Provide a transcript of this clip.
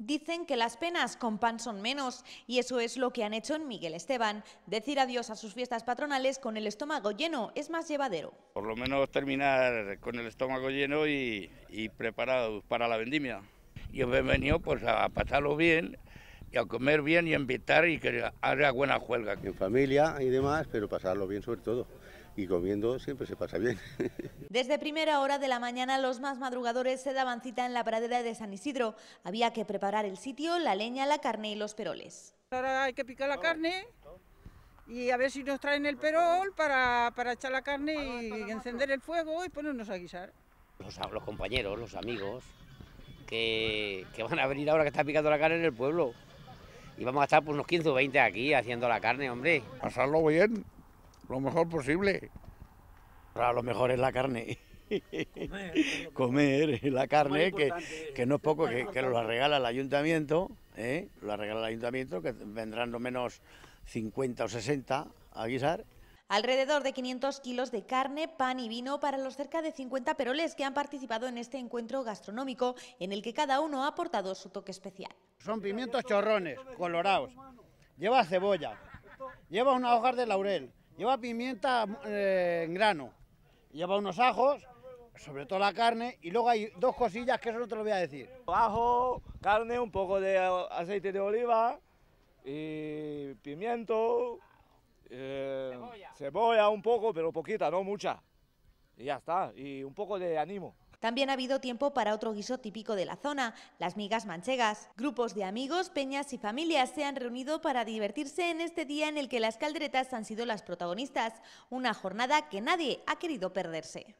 Dicen que las penas con pan son menos y eso es lo que han hecho en Miguel Esteban. Decir adiós a sus fiestas patronales con el estómago lleno es más llevadero. Por lo menos terminar con el estómago lleno y, y preparados para la vendimia. ...y os venido pues, a pasarlo bien, y a comer bien y a invitar y que haga buena juelga. En familia y demás, pero pasarlo bien sobre todo y comiendo siempre se pasa bien. Desde primera hora de la mañana los más madrugadores se daban cita en la pradera de San Isidro. Había que preparar el sitio, la leña, la carne y los peroles. Ahora hay que picar la carne y a ver si nos traen el perol para, echar la carne y encender el fuego y ponernos a guisar. Los, compañeros, los amigos que, que van a venir ahora que está picando la carne en el pueblo y vamos a estar por unos 15 o 20 aquí haciendo la carne, hombre. Pasarlo bien, lo mejor posible. para lo mejor es la carne. Comer, la carne, que, que, no es poco, que, que la regala el ayuntamiento, ¿eh? regala el ayuntamiento, que vendrán lo menos 50 o 60 a guisar Alrededor de 500 kilos de carne, pan y vino para los cerca de 50 peroles que han participado en este encuentro gastronómico, en el que cada uno ha aportado su toque especial. Son pimientos chorrones, colorados, lleva cebolla, lleva una hoja de laurel, lleva pimienta eh, en grano, lleva unos ajos, sobre todo la carne, y luego hay dos cosillas que eso no te lo voy a decir. Ajo, carne, un poco de aceite de oliva y pimiento, Cebolla un poco, pero poquita, no mucha. Y ya está, y un poco de ánimo. También ha habido tiempo para otro guiso típico de la zona, las migas manchegas. Grupos de amigos, peñas y familias se han reunido para divertirse en este día en el que las calderetas han sido las protagonistas, una jornada que nadie ha querido perderse.